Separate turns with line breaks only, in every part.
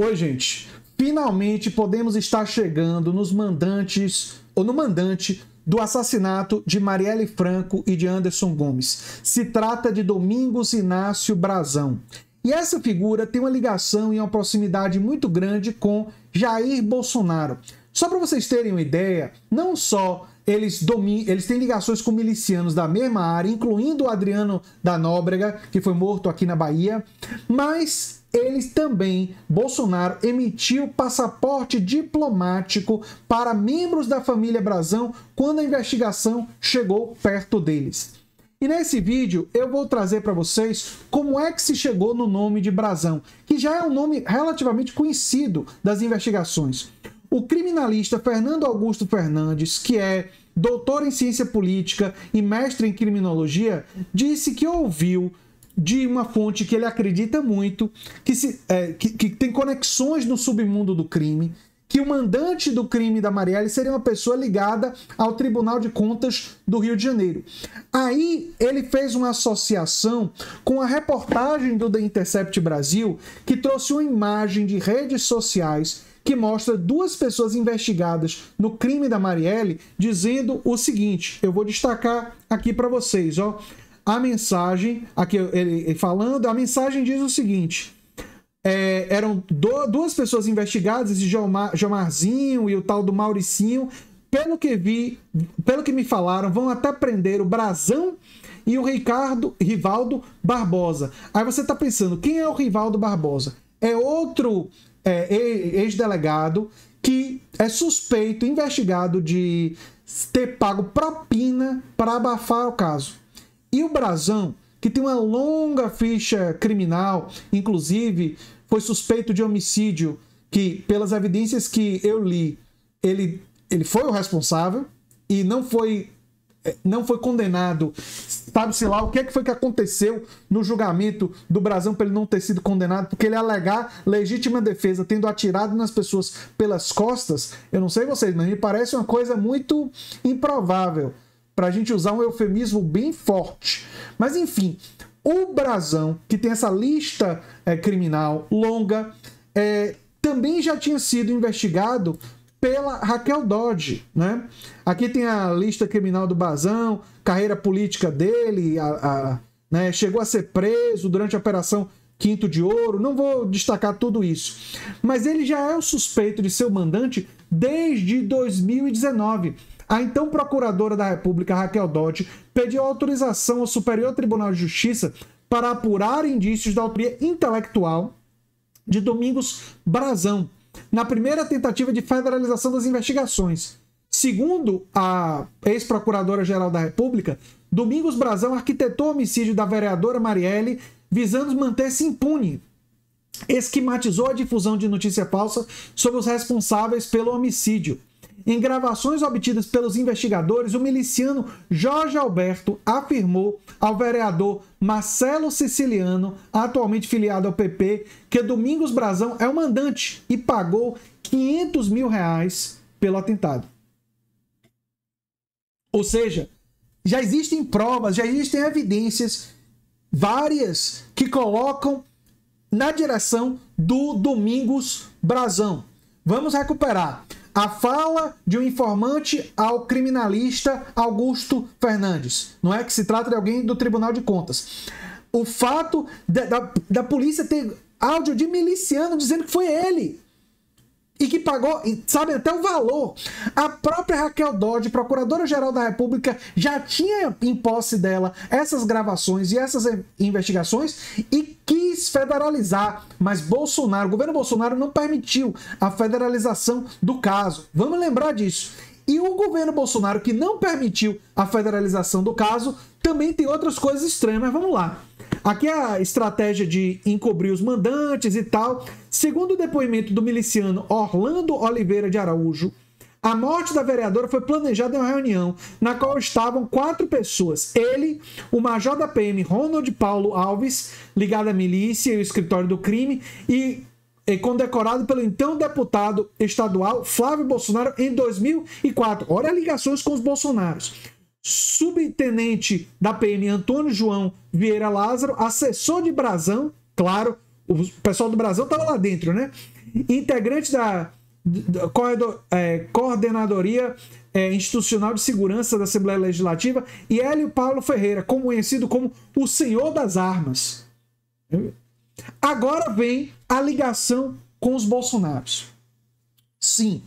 Oi, gente. Finalmente podemos estar chegando nos mandantes ou no mandante do assassinato de Marielle Franco e de Anderson Gomes. Se trata de Domingos Inácio Brazão. E essa figura tem uma ligação e uma proximidade muito grande com Jair Bolsonaro. Só para vocês terem uma ideia, não só eles, eles têm ligações com milicianos da mesma área, incluindo o Adriano da Nóbrega, que foi morto aqui na Bahia, mas eles também, Bolsonaro emitiu passaporte diplomático para membros da família Brasão quando a investigação chegou perto deles. E nesse vídeo eu vou trazer para vocês como é que se chegou no nome de Brasão, que já é um nome relativamente conhecido das investigações. O criminalista Fernando Augusto Fernandes, que é doutor em ciência política e mestre em criminologia, disse que ouviu de uma fonte que ele acredita muito, que, se, é, que, que tem conexões no submundo do crime, que o mandante do crime da Marielle seria uma pessoa ligada ao Tribunal de Contas do Rio de Janeiro. Aí ele fez uma associação com a reportagem do The Intercept Brasil, que trouxe uma imagem de redes sociais que mostra duas pessoas investigadas no crime da Marielle dizendo o seguinte: eu vou destacar aqui para vocês, ó. A mensagem, aqui ele falando, a mensagem diz o seguinte: é, eram do, duas pessoas investigadas, esse Jomarzinho e o tal do Mauricinho. Pelo que vi, pelo que me falaram, vão até prender o Brasão e o Ricardo Rivaldo Barbosa. Aí você está pensando, quem é o Rivaldo Barbosa? É outro é, ex-delegado que é suspeito, investigado de ter pago propina para abafar o caso. E o Brazão, que tem uma longa ficha criminal, inclusive foi suspeito de homicídio, que pelas evidências que eu li, ele, ele foi o responsável e não foi eh, não foi condenado. Sabe-se lá o que, é que foi que aconteceu no julgamento do Brasão para ele não ter sido condenado, porque ele alegar legítima defesa tendo atirado nas pessoas pelas costas. Eu não sei vocês, mas me parece uma coisa muito improvável para a gente usar um eufemismo bem forte. Mas enfim, o Brasão, que tem essa lista é, criminal longa, é, também já tinha sido investigado pela Raquel Dodge, né? Aqui tem a lista criminal do Brasão, carreira política dele, a, a né? chegou a ser preso durante a Operação Quinto de Ouro, não vou destacar tudo isso. Mas ele já é o suspeito de seu mandante desde 2019. A então procuradora da República, Raquel Dodge, pediu autorização ao Superior Tribunal de Justiça para apurar indícios da autoria intelectual de Domingos Brazão, na primeira tentativa de federalização das investigações. Segundo a ex-procuradora-geral da República, Domingos Brazão arquitetou o homicídio da vereadora Marielle visando manter-se impune. Esquematizou a difusão de notícia falsa sobre os responsáveis pelo homicídio. Em gravações obtidas pelos investigadores, o miliciano Jorge Alberto afirmou ao vereador Marcelo Siciliano, atualmente filiado ao PP, que Domingos Brazão é o mandante e pagou 500 mil reais pelo atentado. Ou seja, já existem provas, já existem evidências várias que colocam na direção do Domingos Brazão. Vamos recuperar a fala de um informante ao criminalista Augusto Fernandes. Não é que se trata de alguém do Tribunal de Contas. O fato da, da, da polícia ter áudio de miliciano dizendo que foi ele e que pagou, sabe até o valor. A própria Raquel Dodge, procuradora-geral da República, já tinha em posse dela essas gravações e essas investigações e quis federalizar, mas Bolsonaro, o governo Bolsonaro não permitiu a federalização do caso. Vamos lembrar disso. E o governo Bolsonaro, que não permitiu a federalização do caso, também tem outras coisas estranhas, mas vamos lá. Aqui é a estratégia de encobrir os mandantes e tal. Segundo o depoimento do miliciano Orlando Oliveira de Araújo, a morte da vereadora foi planejada em uma reunião na qual estavam quatro pessoas: ele, o major da PM Ronald Paulo Alves, ligado à milícia e ao escritório do crime, e condecorado pelo então deputado estadual Flávio Bolsonaro em 2004. Olha ligações com os bolsonaros subtenente da PM Antônio João Vieira Lázaro, assessor de Brasão, claro, o pessoal do Brasão estava lá dentro, né? Integrante da, da é, Coordenadoria é, Institucional de Segurança da Assembleia Legislativa e Hélio Paulo Ferreira, como conhecido como o Senhor das Armas. Agora vem a ligação com os Bolsonaros. Sim,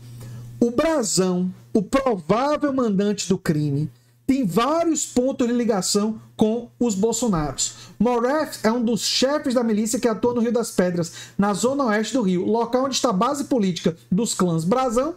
o Brasão, o provável mandante do crime, tem vários pontos de ligação com os bolsonaros. Moref é um dos chefes da milícia que atua no Rio das Pedras, na zona oeste do Rio, local onde está a base política dos clãs Brasão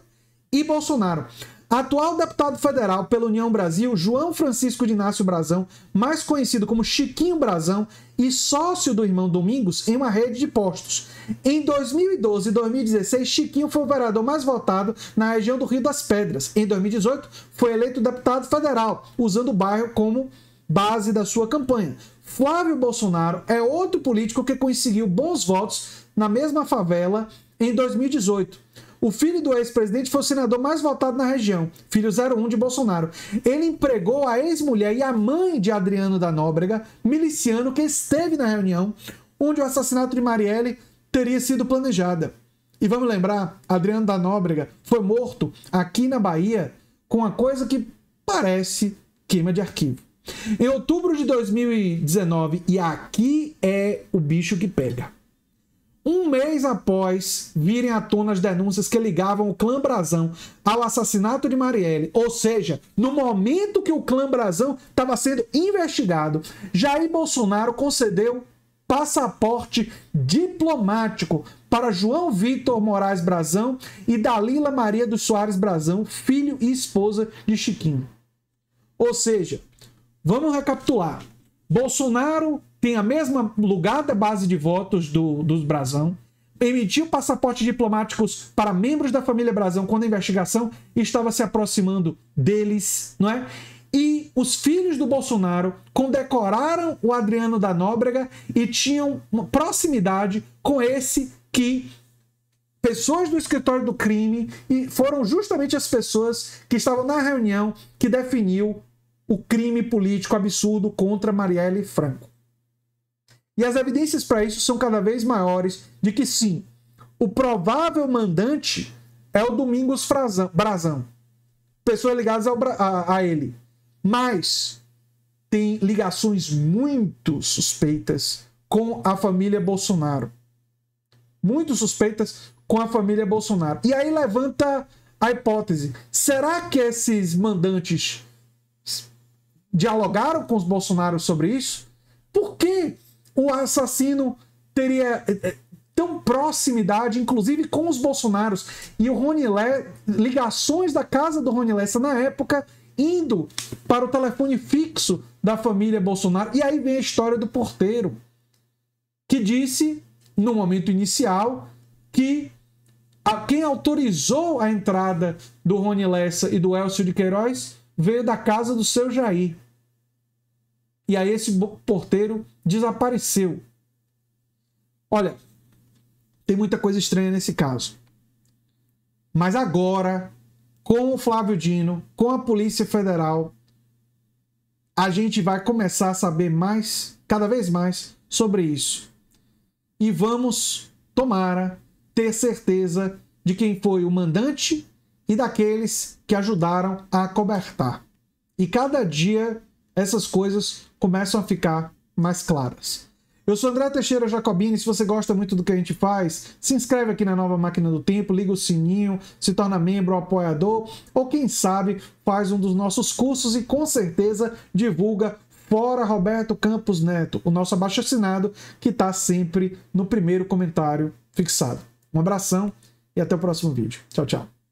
e Bolsonaro. Atual deputado federal pela União Brasil, João Francisco Dinácio Brazão, mais conhecido como Chiquinho Brazão, e sócio do irmão Domingos em uma rede de postos. Em 2012 e 2016, Chiquinho foi o vereador mais votado na região do Rio das Pedras. Em 2018, foi eleito deputado federal, usando o bairro como base da sua campanha. Flávio Bolsonaro é outro político que conseguiu bons votos na mesma favela em 2018. O filho do ex-presidente foi o senador mais votado na região, filho 01 de Bolsonaro. Ele empregou a ex-mulher e a mãe de Adriano da Nóbrega, miliciano que esteve na reunião onde o assassinato de Marielle teria sido planejada. E vamos lembrar, Adriano da Nóbrega foi morto aqui na Bahia com uma coisa que parece queima de arquivo. Em outubro de 2019, e aqui é o bicho que pega um mês após virem à tona as denúncias que ligavam o Clã Brasão ao assassinato de Marielle, ou seja, no momento que o Clã Brasão estava sendo investigado, Jair Bolsonaro concedeu passaporte diplomático para João Vitor Moraes Brazão e Dalila Maria dos Soares Brazão, filho e esposa de Chiquinho. Ou seja, vamos recapitular. Bolsonaro tem a mesma lugar da base de votos do, dos Brazão, emitiu passaportes diplomáticos para membros da família Brazão quando a investigação estava se aproximando deles, não é? E os filhos do Bolsonaro condecoraram o Adriano da Nóbrega e tinham proximidade com esse que pessoas do escritório do crime e foram justamente as pessoas que estavam na reunião que definiu o crime político absurdo contra Marielle Franco. E as evidências para isso são cada vez maiores de que sim, o provável mandante é o Domingos Frazão, Brazão. Pessoas ligadas ao, a, a ele. Mas tem ligações muito suspeitas com a família Bolsonaro. Muito suspeitas com a família Bolsonaro. E aí levanta a hipótese: será que esses mandantes dialogaram com os Bolsonaro sobre isso? Por quê o assassino teria eh, eh, tão proximidade, inclusive com os Bolsonaros e o Rony Lessa, ligações da casa do Rony Lessa na época indo para o telefone fixo da família Bolsonaro. E aí vem a história do porteiro, que disse, no momento inicial, que a, quem autorizou a entrada do Rony Lessa e do Elcio de Queiroz veio da casa do seu Jair. E aí esse porteiro desapareceu. Olha, tem muita coisa estranha nesse caso. Mas agora, com o Flávio Dino, com a Polícia Federal, a gente vai começar a saber mais, cada vez mais, sobre isso. E vamos, tomara, ter certeza de quem foi o mandante e daqueles que ajudaram a cobertar. E cada dia essas coisas começam a ficar mais claras. Eu sou André Teixeira Jacobini. Se você gosta muito do que a gente faz, se inscreve aqui na nova Máquina do Tempo, liga o sininho, se torna membro, apoiador, ou quem sabe faz um dos nossos cursos e com certeza divulga fora Roberto Campos Neto, o nosso abaixo assinado que está sempre no primeiro comentário fixado. Um abração e até o próximo vídeo. Tchau, tchau.